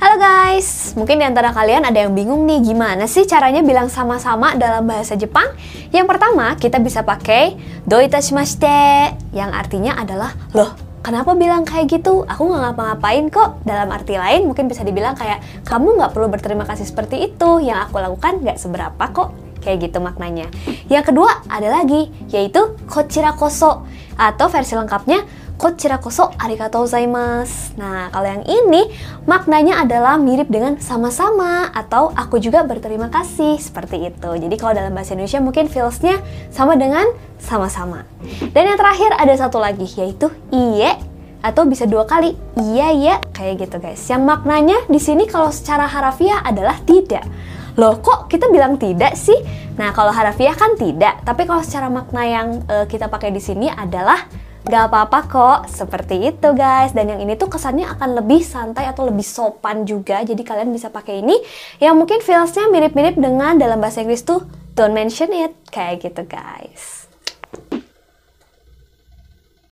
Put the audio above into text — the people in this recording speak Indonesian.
Halo guys, mungkin di antara kalian ada yang bingung nih gimana sih caranya bilang sama-sama dalam bahasa Jepang? Yang pertama, kita bisa pakai do itashimashite yang artinya adalah loh Kenapa bilang kayak gitu? Aku nggak ngapa-ngapain kok. Dalam arti lain mungkin bisa dibilang kayak kamu nggak perlu berterima kasih seperti itu. Yang aku lakukan nggak seberapa kok. Kayak gitu maknanya. Yang kedua ada lagi, yaitu kochira koso atau versi lengkapnya kocira koso arigatou gozaimasu. Nah, kalau yang ini maknanya adalah mirip dengan sama-sama atau aku juga berterima kasih seperti itu. Jadi kalau dalam bahasa Indonesia mungkin feelsnya sama dengan sama-sama. Dan yang terakhir ada satu lagi yaitu iye atau bisa dua kali iya iya kayak gitu guys. Yang maknanya di sini kalau secara harafiah adalah tidak. Loh kok kita bilang tidak sih? Nah, kalau harafiah kan tidak, tapi kalau secara makna yang uh, kita pakai di sini adalah Gak apa-apa kok, seperti itu guys. Dan yang ini tuh kesannya akan lebih santai atau lebih sopan juga. Jadi kalian bisa pakai ini yang mungkin feelsnya mirip-mirip dengan dalam bahasa Inggris tuh don't mention it kayak gitu guys.